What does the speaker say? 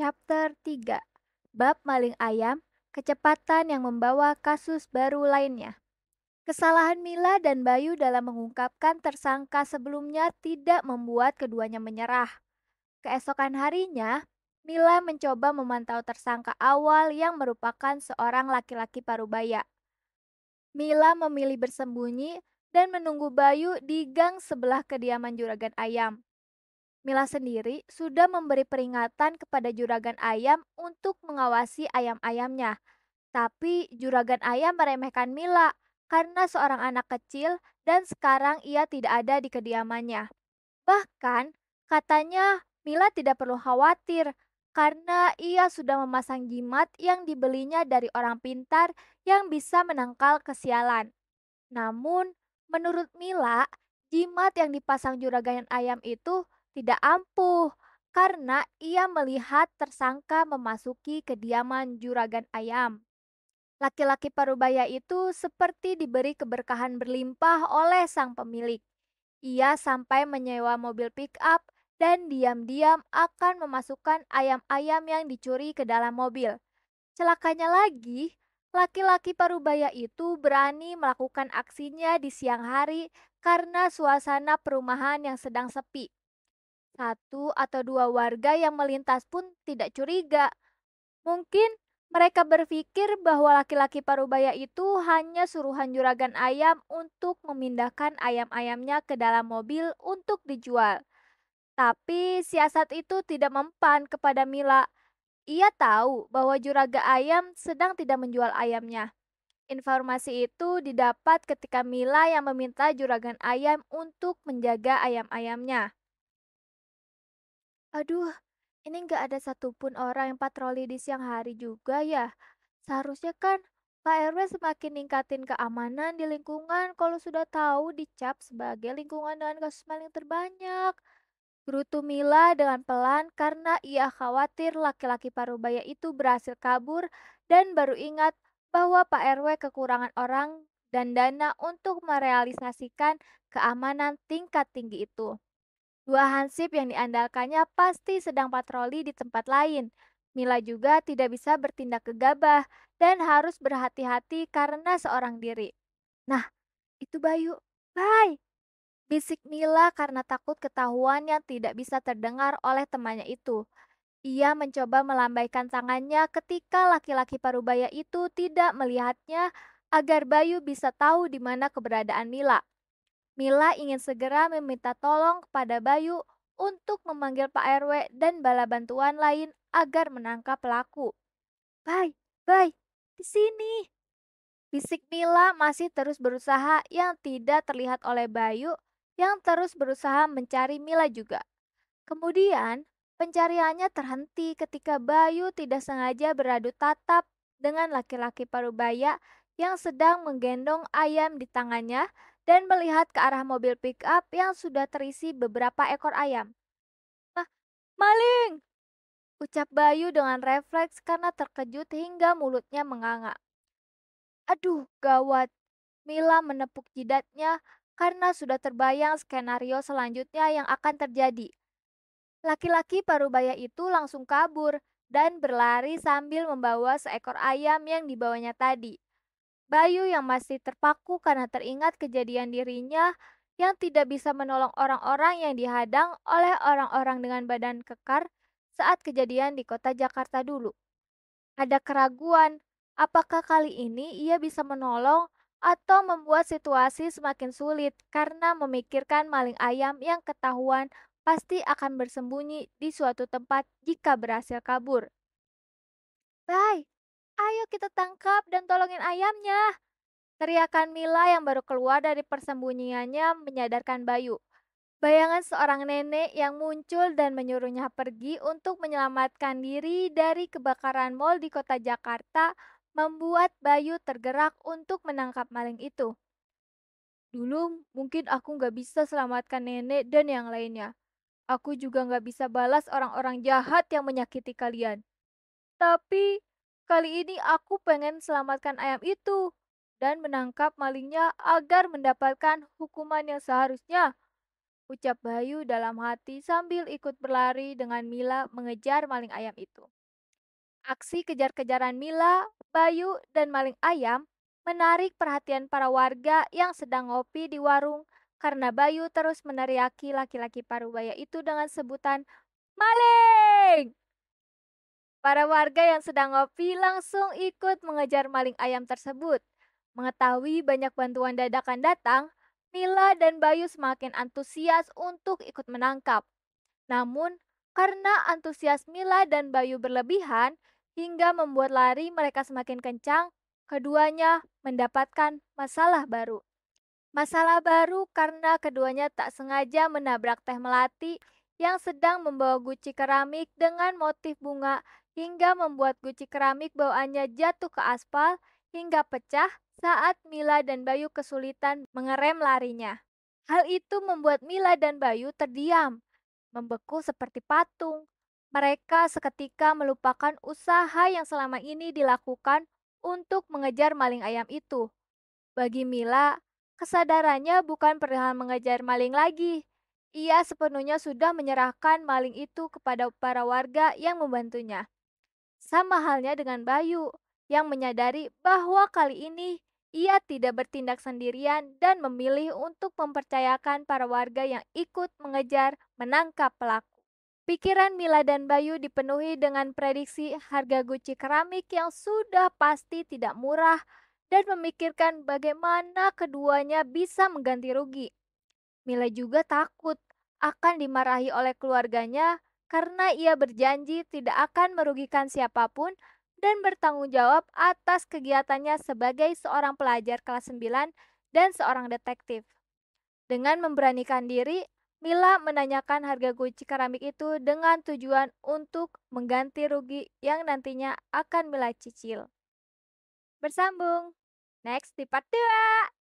Chapter 3 Bab Maling Ayam, Kecepatan yang Membawa Kasus Baru Lainnya Kesalahan Mila dan Bayu dalam mengungkapkan tersangka sebelumnya tidak membuat keduanya menyerah. Keesokan harinya, Mila mencoba memantau tersangka awal yang merupakan seorang laki-laki parubaya. Mila memilih bersembunyi dan menunggu Bayu di gang sebelah kediaman juragan ayam. Mila sendiri sudah memberi peringatan kepada juragan ayam untuk mengawasi ayam-ayamnya. Tapi juragan ayam meremehkan Mila karena seorang anak kecil dan sekarang ia tidak ada di kediamannya. Bahkan katanya Mila tidak perlu khawatir karena ia sudah memasang jimat yang dibelinya dari orang pintar yang bisa menangkal kesialan. Namun, menurut Mila, jimat yang dipasang juragan ayam itu tidak ampuh karena ia melihat tersangka memasuki kediaman juragan ayam. Laki-laki parubaya itu seperti diberi keberkahan berlimpah oleh sang pemilik. Ia sampai menyewa mobil pick-up dan diam-diam akan memasukkan ayam-ayam yang dicuri ke dalam mobil. Celakanya lagi, laki-laki parubaya itu berani melakukan aksinya di siang hari karena suasana perumahan yang sedang sepi. Satu atau dua warga yang melintas pun tidak curiga. Mungkin mereka berpikir bahwa laki-laki parubaya itu hanya suruhan juragan ayam untuk memindahkan ayam-ayamnya ke dalam mobil untuk dijual. Tapi siasat itu tidak mempan kepada Mila. Ia tahu bahwa juraga ayam sedang tidak menjual ayamnya. Informasi itu didapat ketika Mila yang meminta juragan ayam untuk menjaga ayam-ayamnya. Aduh, ini nggak ada satupun orang yang patroli di siang hari juga ya. Seharusnya kan Pak RW semakin ningkatin keamanan di lingkungan kalau sudah tahu dicap sebagai lingkungan dengan kasus maling terbanyak. Gerutu Mila dengan pelan karena ia khawatir laki-laki parubaya itu berhasil kabur dan baru ingat bahwa Pak RW kekurangan orang dan dana untuk merealisasikan keamanan tingkat tinggi itu. Dua hansip yang diandalkannya pasti sedang patroli di tempat lain. Mila juga tidak bisa bertindak gegabah dan harus berhati-hati karena seorang diri. Nah, itu Bayu. Bye! Bisik Mila karena takut ketahuan yang tidak bisa terdengar oleh temannya itu. Ia mencoba melambaikan tangannya ketika laki-laki parubaya itu tidak melihatnya agar Bayu bisa tahu di mana keberadaan Mila. Mila ingin segera meminta tolong kepada Bayu untuk memanggil Pak RW dan bala bantuan lain agar menangkap pelaku. Bay, Bay, di sini. Bisik Mila masih terus berusaha yang tidak terlihat oleh Bayu yang terus berusaha mencari Mila juga. Kemudian, pencariannya terhenti ketika Bayu tidak sengaja beradu tatap dengan laki-laki parubaya yang sedang menggendong ayam di tangannya dan melihat ke arah mobil pickup yang sudah terisi beberapa ekor ayam. Ma maling! Ucap Bayu dengan refleks karena terkejut hingga mulutnya menganga. Aduh, gawat. Mila menepuk jidatnya karena sudah terbayang skenario selanjutnya yang akan terjadi. Laki-laki parubaya itu langsung kabur dan berlari sambil membawa seekor ayam yang dibawanya tadi. Bayu yang masih terpaku karena teringat kejadian dirinya yang tidak bisa menolong orang-orang yang dihadang oleh orang-orang dengan badan kekar saat kejadian di kota Jakarta dulu. Ada keraguan, apakah kali ini ia bisa menolong atau membuat situasi semakin sulit karena memikirkan maling ayam yang ketahuan pasti akan bersembunyi di suatu tempat jika berhasil kabur. Bye, Ayo kita tangkap dan tolongin ayamnya. Teriakan Mila yang baru keluar dari persembunyiannya menyadarkan Bayu. Bayangan seorang nenek yang muncul dan menyuruhnya pergi untuk menyelamatkan diri dari kebakaran mal di kota Jakarta membuat Bayu tergerak untuk menangkap maling itu. Dulu mungkin aku nggak bisa selamatkan nenek dan yang lainnya. Aku juga nggak bisa balas orang-orang jahat yang menyakiti kalian. Tapi Kali ini aku pengen selamatkan ayam itu dan menangkap malingnya agar mendapatkan hukuman yang seharusnya. Ucap Bayu dalam hati sambil ikut berlari dengan Mila mengejar maling ayam itu. Aksi kejar-kejaran Mila, Bayu, dan maling ayam menarik perhatian para warga yang sedang ngopi di warung karena Bayu terus meneriaki laki-laki parubaya itu dengan sebutan maling. Para warga yang sedang ngopi langsung ikut mengejar maling ayam tersebut. Mengetahui banyak bantuan dadakan datang, Mila dan Bayu semakin antusias untuk ikut menangkap. Namun, karena antusias Mila dan Bayu berlebihan, hingga membuat lari mereka semakin kencang, keduanya mendapatkan masalah baru. Masalah baru karena keduanya tak sengaja menabrak Teh Melati yang sedang membawa guci keramik dengan motif bunga hingga membuat guci keramik bawaannya jatuh ke aspal hingga pecah saat Mila dan Bayu kesulitan mengerem larinya. Hal itu membuat Mila dan Bayu terdiam, membeku seperti patung. Mereka seketika melupakan usaha yang selama ini dilakukan untuk mengejar maling ayam itu. Bagi Mila, kesadarannya bukan perihal mengejar maling lagi. Ia sepenuhnya sudah menyerahkan maling itu kepada para warga yang membantunya. Sama halnya dengan Bayu yang menyadari bahwa kali ini ia tidak bertindak sendirian dan memilih untuk mempercayakan para warga yang ikut mengejar menangkap pelaku. Pikiran Mila dan Bayu dipenuhi dengan prediksi harga guci keramik yang sudah pasti tidak murah dan memikirkan bagaimana keduanya bisa mengganti rugi. Mila juga takut akan dimarahi oleh keluarganya karena ia berjanji tidak akan merugikan siapapun dan bertanggung jawab atas kegiatannya sebagai seorang pelajar kelas 9 dan seorang detektif. Dengan memberanikan diri, Mila menanyakan harga guci keramik itu dengan tujuan untuk mengganti rugi yang nantinya akan Mila cicil. Bersambung. Next di part 2.